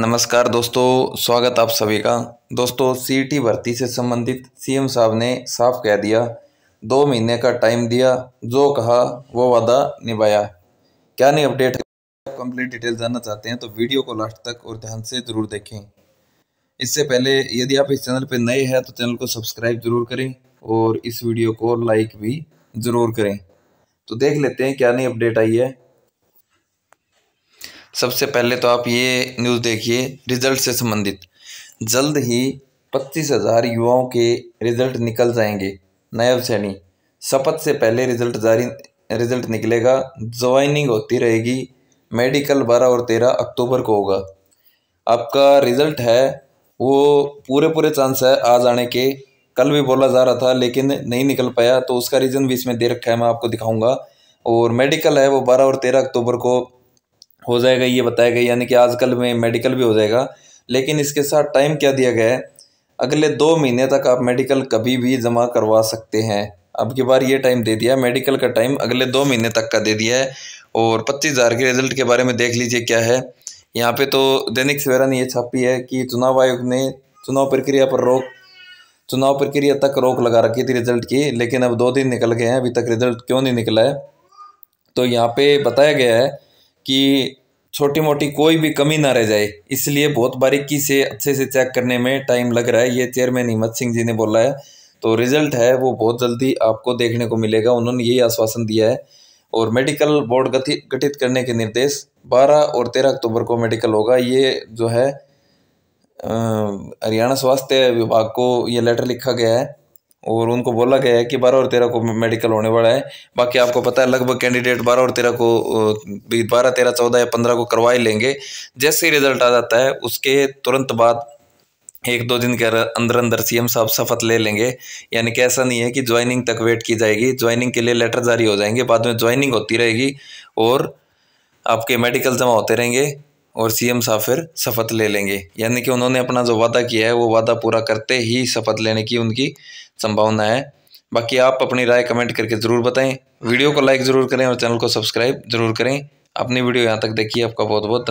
नमस्कार दोस्तों स्वागत आप सभी का दोस्तों सीटी भर्ती से संबंधित सीएम साहब ने साफ कह दिया दो महीने का टाइम दिया जो कहा वो वादा निभाया क्या नहीं अपडेट कंप्लीट डिटेल जानना चाहते हैं तो वीडियो को लास्ट तक और ध्यान से ज़रूर देखें इससे पहले यदि आप इस चैनल पर नए हैं तो चैनल को सब्सक्राइब ज़रूर करें और इस वीडियो को लाइक भी ज़रूर करें तो देख लेते हैं क्या नहीं अपडेट आई है सबसे पहले तो आप ये न्यूज़ देखिए रिज़ल्ट से संबंधित जल्द ही पच्चीस हज़ार युवाओं के रिज़ल्ट निकल जाएंगे नयब सैनी शपथ से पहले रिज़ल्ट जारी रिज़ल्ट निकलेगा ज्वाइनिंग होती रहेगी मेडिकल बारह और तेरह अक्टूबर को होगा आपका रिज़ल्ट है वो पूरे पूरे चांस है आ जाने के कल भी बोला जा रहा था लेकिन नहीं निकल पाया तो उसका रीज़न भी इसमें दे रखा है मैं आपको दिखाऊंगा और मेडिकल है वो बारह और तेरह अक्टूबर को हो जाएगा ये बताया गया यानी कि आजकल में मेडिकल भी हो जाएगा लेकिन इसके साथ टाइम क्या दिया गया है अगले दो महीने तक आप मेडिकल कभी भी जमा करवा सकते हैं अब की बार ये टाइम दे दिया मेडिकल का टाइम अगले दो महीने तक का दे दिया है और पच्चीस हज़ार के रिजल्ट के बारे में देख लीजिए क्या है यहाँ पे तो दैनिक सवेरा ने यह छापी है कि चुनाव आयोग ने चुनाव प्रक्रिया पर रोक चुनाव प्रक्रिया तक रोक लगा रखी थी रिजल्ट की लेकिन अब दो दिन निकल गए हैं अभी तक रिजल्ट क्यों नहीं निकला है तो यहाँ पे बताया गया है कि छोटी मोटी कोई भी कमी ना रह जाए इसलिए बहुत बारीकी से अच्छे से चेक करने में टाइम लग रहा है ये चेयरमैन हिम्मत सिंह जी ने बोला है तो रिजल्ट है वो बहुत जल्दी आपको देखने को मिलेगा उन्होंने यही आश्वासन दिया है और मेडिकल बोर्ड गठित करने के निर्देश 12 और 13 अक्टूबर को मेडिकल होगा ये जो है हरियाणा स्वास्थ्य विभाग को ये लेटर लिखा गया है और उनको बोला गया है कि बारह और तेरह को मेडिकल होने वाला है बाकी आपको पता है लगभग कैंडिडेट बारह और तेरह को भी बारह तेरह चौदह या पंद्रह को करवा ही लेंगे जैसे ही रिजल्ट आ जाता है उसके तुरंत बाद एक दो दिन के अंदर अंदर सीएम साहब शपथ ले लेंगे यानी कि ऐसा नहीं है कि ज्वाइनिंग तक वेट की जाएगी ज्वाइनिंग के लिए लेटर जारी हो जाएंगे बाद में ज्वाइनिंग होती रहेगी और आपके मेडिकल जमा होते रहेंगे और सीएम साहब फिर शपथ ले लेंगे यानी कि उन्होंने अपना जो वादा किया है वो वादा पूरा करते ही शपथ लेने की उनकी संभावना है बाकी आप अपनी राय कमेंट करके ज़रूर बताएं वीडियो को लाइक ज़रूर करें और चैनल को सब्सक्राइब ज़रूर करें अपनी वीडियो यहाँ तक देखिए आपका बहुत बहुत